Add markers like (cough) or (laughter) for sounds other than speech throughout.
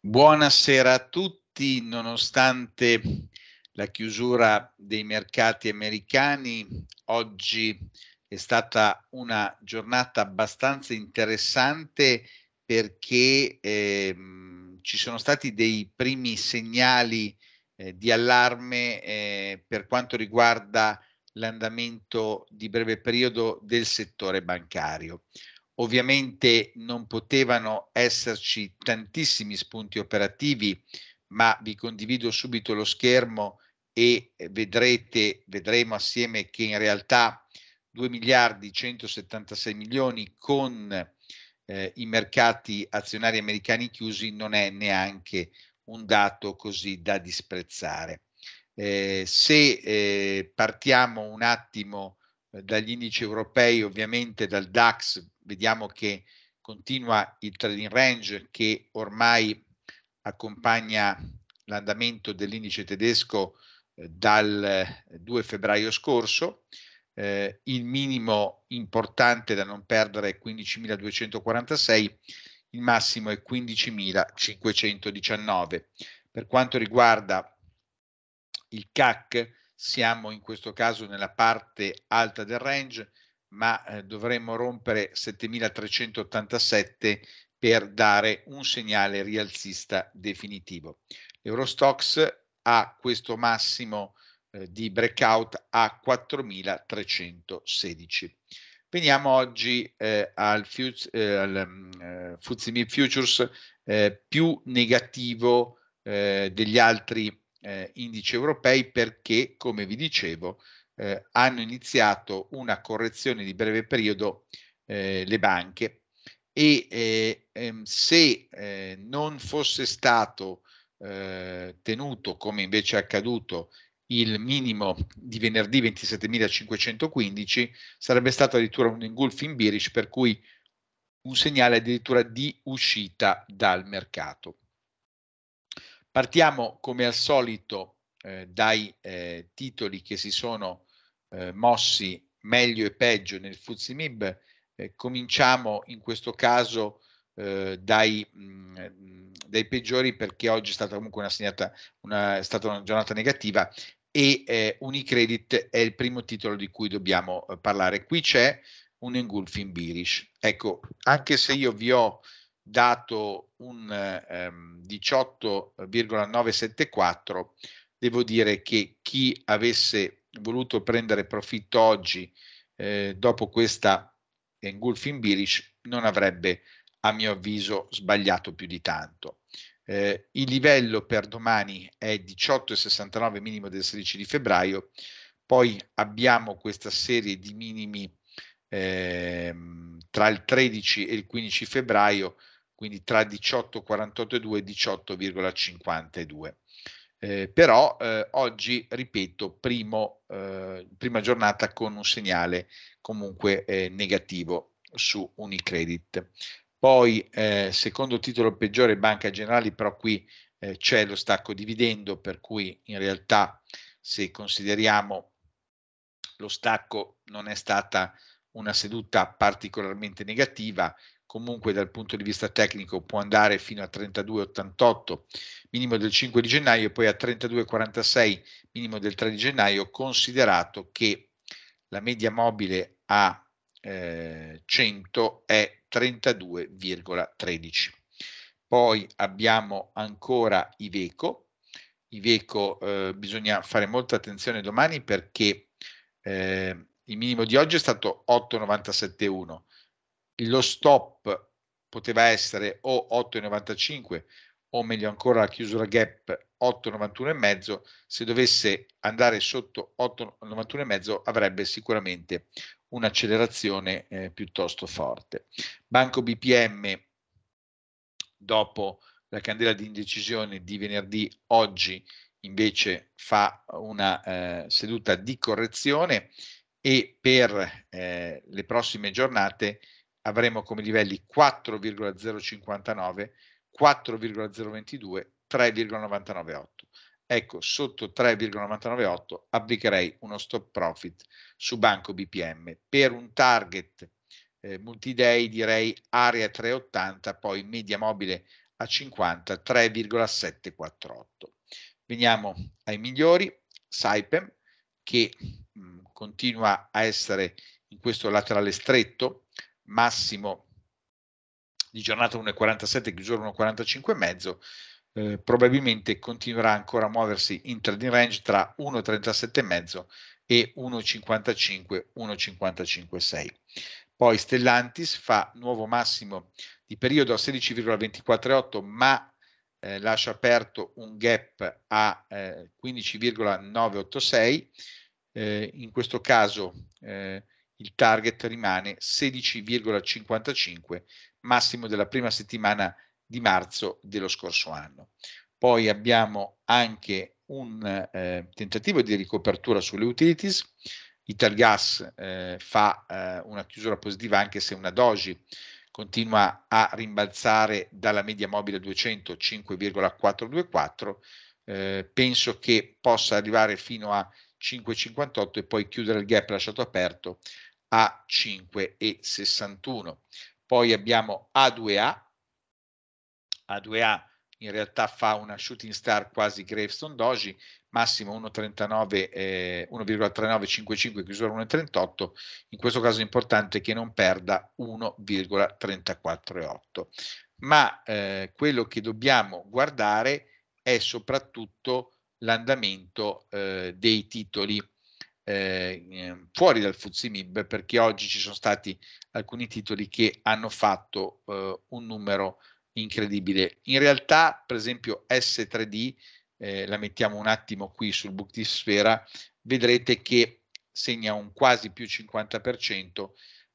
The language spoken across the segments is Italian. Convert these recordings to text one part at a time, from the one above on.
Buonasera a tutti, nonostante la chiusura dei mercati americani, oggi è stata una giornata abbastanza interessante perché ehm, ci sono stati dei primi segnali eh, di allarme eh, per quanto riguarda l'andamento di breve periodo del settore bancario. Ovviamente non potevano esserci tantissimi spunti operativi, ma vi condivido subito lo schermo e vedrete, vedremo assieme che in realtà 2 miliardi 176 milioni con eh, i mercati azionari americani chiusi non è neanche un dato così da disprezzare. Eh, se eh, partiamo un attimo dagli indici europei, ovviamente dal DAX, vediamo che continua il trading range che ormai accompagna l'andamento dell'indice tedesco eh, dal 2 eh, febbraio scorso. Eh, il minimo importante da non perdere è 15.246, il massimo è 15.519. Per quanto riguarda il CAC, siamo in questo caso nella parte alta del range, ma eh, dovremmo rompere 7387 per dare un segnale rialzista definitivo. Eurostox ha questo massimo eh, di breakout a 4316. Veniamo oggi eh, al, fuz, eh, al mm, eh, Futures eh, più negativo eh, degli altri eh, indici europei perché, come vi dicevo, eh, hanno iniziato una correzione di breve periodo eh, le banche e eh, ehm, se eh, non fosse stato eh, tenuto, come invece è accaduto, il minimo di venerdì 27.515 sarebbe stato addirittura un engulfing bearish per cui un segnale addirittura di uscita dal mercato. Partiamo come al solito eh, dai eh, titoli che si sono eh, mossi meglio e peggio nel Fuzimib. Eh, cominciamo in questo caso eh, dai, mh, mm, dai, peggiori perché oggi è stata comunque una, segnata, una, è stata una giornata negativa e eh, Unicredit è il primo titolo di cui dobbiamo parlare. Qui c'è un engulfing bearish. Ecco, anche se io vi ho dato un ehm, 18,974, eh, devo dire che chi avesse voluto prendere profitto oggi eh, dopo questa engulfing bearish non avrebbe a mio avviso sbagliato più di tanto. Eh, il livello per domani è 18,69 minimo del 16 di febbraio, poi abbiamo questa serie di minimi eh, tra il 13 e il 15 febbraio quindi tra 18,48 e 18,52. Eh, però eh, oggi, ripeto, primo, eh, prima giornata con un segnale comunque eh, negativo su Unicredit. Poi eh, secondo titolo peggiore Banca Generali, però qui eh, c'è lo stacco dividendo, per cui in realtà se consideriamo lo stacco non è stata una seduta particolarmente negativa, comunque dal punto di vista tecnico può andare fino a 32,88 minimo del 5 di gennaio e poi a 32,46 minimo del 3 di gennaio, considerato che la media mobile a eh, 100 è 32,13. Poi abbiamo ancora Iveco. Iveco eh, bisogna fare molta attenzione domani perché eh, il minimo di oggi è stato 8,97,1 lo stop poteva essere o 8,95 o meglio ancora la chiusura gap 8,91,5, se dovesse andare sotto 8,91,5 avrebbe sicuramente un'accelerazione eh, piuttosto forte. Banco BPM dopo la candela di indecisione di venerdì oggi invece fa una eh, seduta di correzione e per eh, le prossime giornate avremo come livelli 4,059, 4,022, 3,998. Ecco, sotto 3,998 applicherei uno stop profit su Banco BPM per un target eh, multiday direi area 380, poi media mobile a 50, 3,748. Veniamo ai migliori, Saipem che mh, mm, continua a essere in questo laterale stretto, massimo di giornata 1,47, chiusura 1,45,5, eh, probabilmente continuerà ancora a muoversi in trading range tra 1,37,5 e e 1,55-1,55,6. Poi Stellantis fa nuovo massimo di periodo a 16,248, ma eh, lascia aperto un gap a eh, 15,986. Eh, in questo caso eh, il target rimane 16,55, massimo della prima settimana di marzo dello scorso anno. Poi abbiamo anche un eh, tentativo di ricopertura sulle utilities. Italgas eh, fa eh, una chiusura positiva anche se una doji continua a rimbalzare dalla media mobile 200 5,424. Eh, penso che possa arrivare fino a 5,58 e poi chiudere il gap lasciato aperto a 5,61. Poi abbiamo A2A, A2A in realtà fa una shooting star quasi Gravestone Doji, massimo 1,39, eh, 1,3955, chiusura 1,38, in questo caso è importante che non perda 1,348. Ma eh, quello che dobbiamo guardare è soprattutto l'andamento eh, dei titoli eh, ehm, fuori dal Fuzimib perché oggi ci sono stati alcuni titoli che hanno fatto eh, un numero incredibile. In realtà, per esempio, S3D, eh, la mettiamo un attimo qui sul book di sfera, vedrete che segna un quasi più 50%,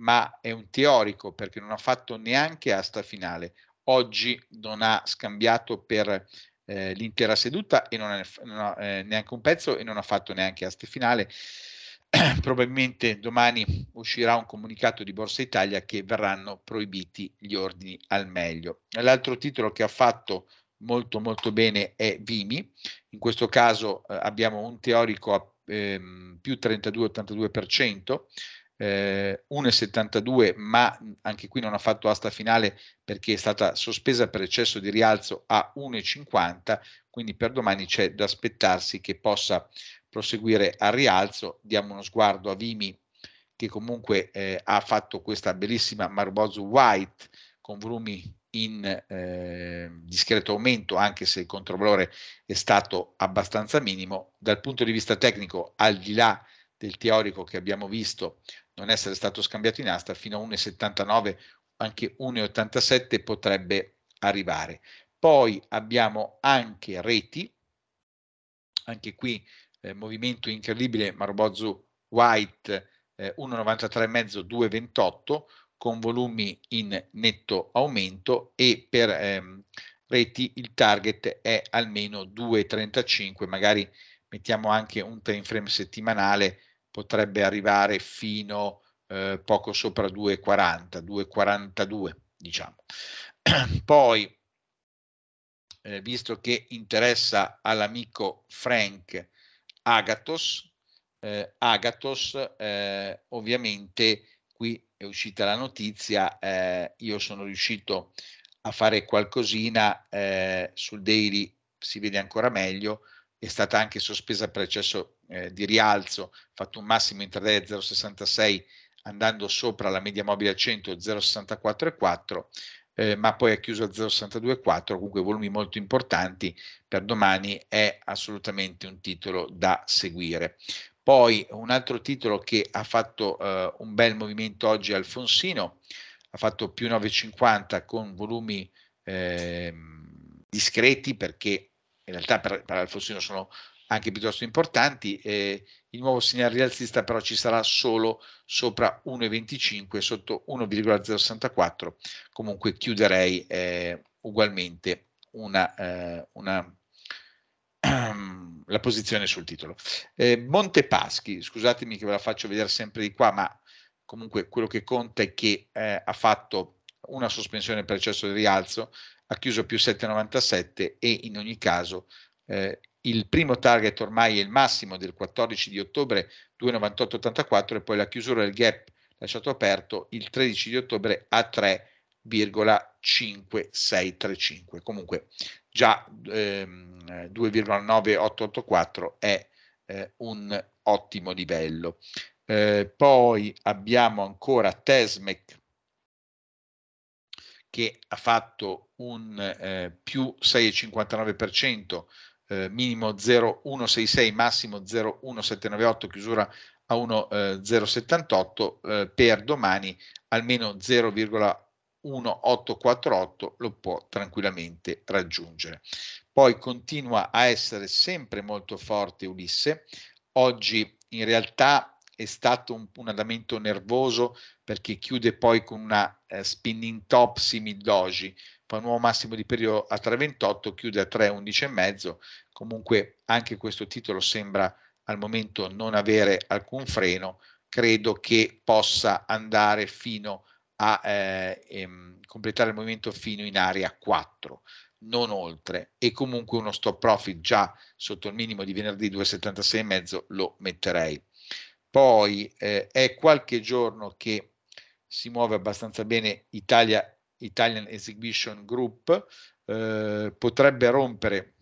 ma è un teorico perché non ha fatto neanche asta finale. Oggi non ha scambiato per eh, l'intera seduta e non ha, non ha eh, neanche un pezzo e non ha fatto neanche aste finale. (clears throat) Probabilmente domani uscirà un comunicato di Borsa Italia che verranno proibiti gli ordini al meglio. L'altro titolo che ha fatto molto molto bene è Vimi, in questo caso eh, abbiamo un teorico a ehm, più 32-82%, eh, 1,72 ma anche qui non ha fatto asta finale perché è stata sospesa per eccesso di rialzo a 1,50 quindi per domani c'è da aspettarsi che possa proseguire al rialzo diamo uno sguardo a Vimi che comunque eh, ha fatto questa bellissima Marbozu White con volumi in eh, discreto aumento, anche se il controvalore è stato abbastanza minimo. Dal punto di vista tecnico, al di là del teorico che abbiamo visto, non essere stato scambiato in asta fino a 1,79, anche 1,87 potrebbe arrivare. Poi abbiamo anche reti, anche qui eh, movimento incredibile, Marobozu White eh, 1,93,5, 2,28 con volumi in netto aumento e per ehm, reti il target è almeno 2,35, magari mettiamo anche un time frame settimanale potrebbe arrivare fino eh, poco sopra 2,40, 2,42 diciamo. (clears throat) Poi, eh, visto che interessa all'amico Frank Agatos, eh, Agatos eh, ovviamente qui è uscita la notizia, eh, io sono riuscito a fare qualcosina eh, sul daily, si vede ancora meglio, è stata anche sospesa per eccesso eh, di rialzo, fatto un massimo intraday 0,66 andando sopra la media mobile a 100 0,64,4, eh, ma poi ha chiuso a 0,62,4, comunque volumi molto importanti per domani è assolutamente un titolo da seguire. Poi un altro titolo che ha fatto eh, un bel movimento oggi Alfonsino, ha fatto più 9,50 con volumi eh, discreti perché in realtà per, per Alfonsino sono anche piuttosto importanti, eh, il nuovo segnale rialzista però ci sarà solo sopra 1,25, sotto 1,064, comunque chiuderei eh, ugualmente una, eh, una, (clears throat) la posizione sul titolo. Eh, Paschi, scusatemi che ve la faccio vedere sempre di qua, ma comunque quello che conta è che eh, ha fatto una sospensione per eccesso di rialzo, ha chiuso più 7,97 e in ogni caso eh, il primo target ormai è il massimo del 14 di ottobre 2,9884 e poi la chiusura del gap lasciato aperto il 13 di ottobre a 3,5635. Comunque già ehm, 2,9884 è eh, un ottimo livello. Eh, poi abbiamo ancora Tesmec che ha fatto un eh, più 6,59%, eh, minimo 0,166, massimo 0,1798, chiusura a 1,078, eh, eh, per domani almeno 0,1848 lo può tranquillamente raggiungere. Poi continua a essere sempre molto forte Ulisse, oggi in realtà è stato un, un andamento nervoso perché chiude poi con una eh, spinning top simil doji, fa un nuovo massimo di periodo a 3,28, chiude a 3,11,5, comunque anche questo titolo sembra al momento non avere alcun freno, credo che possa andare fino a eh, ehm, completare il movimento fino in area 4, non oltre, e comunque uno stop profit già sotto il minimo di venerdì 2,76,5 lo metterei. Poi eh, è qualche giorno che si muove abbastanza bene Italia, Italian Exhibition Group, eh, potrebbe rompere,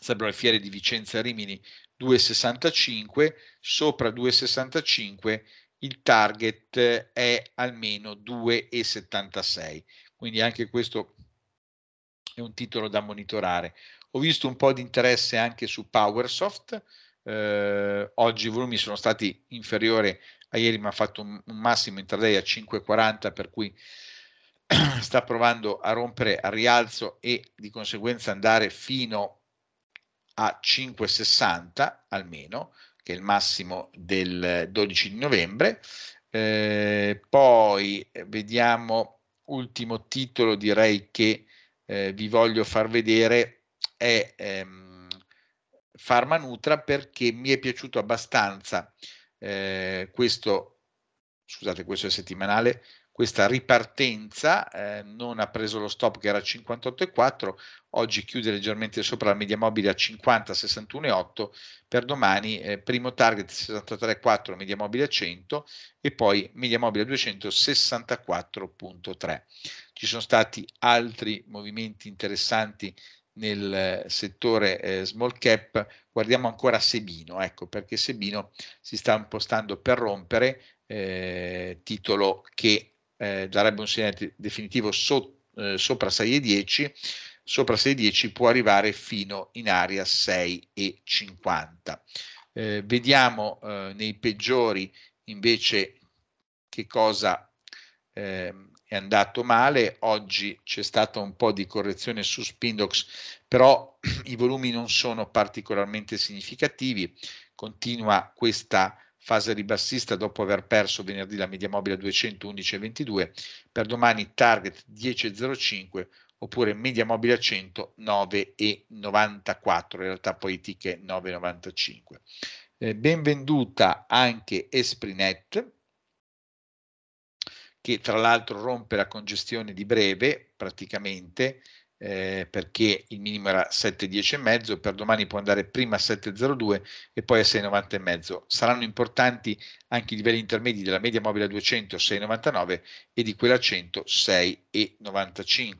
sarebbero le fiere di Vicenza Rimini, 2,65, sopra 2,65 il target è almeno 2,76, quindi anche questo è un titolo da monitorare. Ho visto un po' di interesse anche su Powersoft, eh, oggi i volumi sono stati inferiori a ieri mi ha fatto un, un massimo intraday a 5,40 per cui (clears throat) sta provando a rompere a rialzo e di conseguenza andare fino a 5,60 almeno, che è il massimo del 12 di novembre. Eh, poi eh, vediamo ultimo titolo, direi che eh, vi voglio far vedere è ehm, Pharma Nutra perché mi è piaciuto abbastanza eh, questo, scusate, questo è settimanale, questa ripartenza eh, non ha preso lo stop che era 58,4, oggi chiude leggermente sopra la media mobile a 50,61,8, per domani eh, primo target 63,4, media mobile a 100 e poi media mobile a 264,3. Ci sono stati altri movimenti interessanti nel eh, settore eh, small cap, guardiamo ancora Sebino, ecco perché Sebino si sta un po' stando per rompere, eh, titolo che eh, darebbe un segnale definitivo so, eh, sopra 6,10, sopra 6,10 può arrivare fino in area 6,50. Eh, vediamo nei peggiori invece che cosa... Eh, è andato male, oggi c'è stata un po' di correzione su Spindox, però (clears throat) i volumi non sono particolarmente significativi, continua questa fase ribassista dopo aver perso venerdì la media mobile a 211,22, per domani target 10,05 oppure media mobile a 109,94, in realtà poi ticket 9,95. Eh, ben venduta anche Esprinet, che tra l'altro rompe la congestione di breve praticamente eh, perché il minimo era 7,10,5, per domani può andare prima a 7,02 e poi a 6,90,5. Saranno importanti anche i livelli intermedi della media mobile a 200 6,99 e di quella a 100 6,95.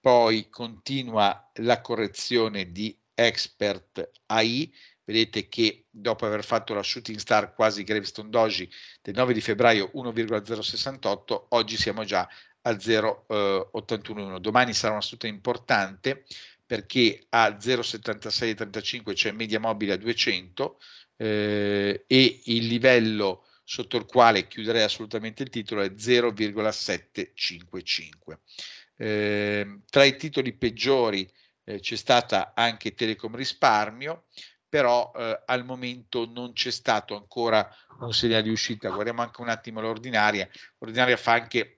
Poi continua la correzione di Expert AI vedete che dopo aver fatto la shooting star quasi gravestone doji del 9 di febbraio 1,068, oggi siamo già a 0,811. Eh, Domani sarà una seduta importante perché a 0,7635 c'è media mobile a 200 eh, e il livello sotto il quale chiuderei assolutamente il titolo è 0,755. Eh, tra i titoli peggiori eh, c'è stata anche Telecom Risparmio, però eh, al momento non c'è stato ancora un segnale di uscita. Guardiamo anche un attimo l'ordinaria. L'ordinaria fa anche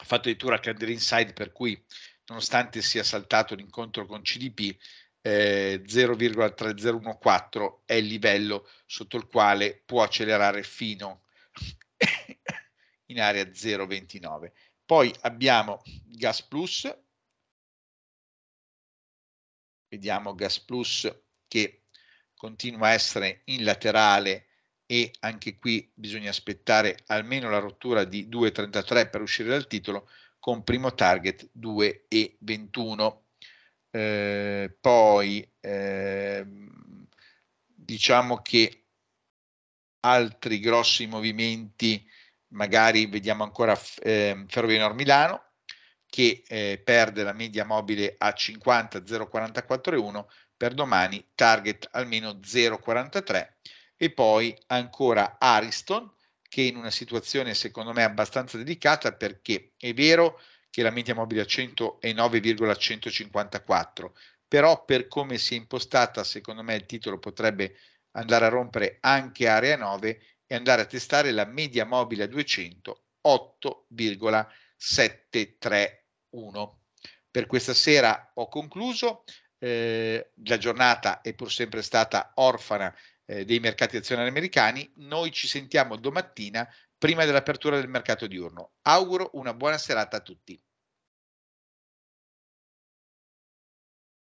ha fatto a candle inside per cui nonostante sia saltato l'incontro con CDP eh, 0,3014 è il livello sotto il quale può accelerare fino in area 0,29. Poi abbiamo Gas Plus vediamo Gas Plus che continua a essere in laterale e anche qui bisogna aspettare almeno la rottura di 2,33 per uscire dal titolo con primo target 2,21. Eh, poi eh, diciamo che altri grossi movimenti magari vediamo ancora eh, Ferrovienor Milano che eh, perde la media mobile a 50,044,1 per domani target almeno 0,43 e poi ancora Ariston che in una situazione secondo me abbastanza delicata perché è vero che la media mobile a 100 9,154 però per come si è impostata secondo me il titolo potrebbe andare a rompere anche area 9 e andare a testare la media mobile a 200 8,731 per questa sera ho concluso eh, la giornata è pur sempre stata orfana eh, dei mercati azionari americani. Noi ci sentiamo domattina prima dell'apertura del mercato diurno. Auguro una buona serata a tutti.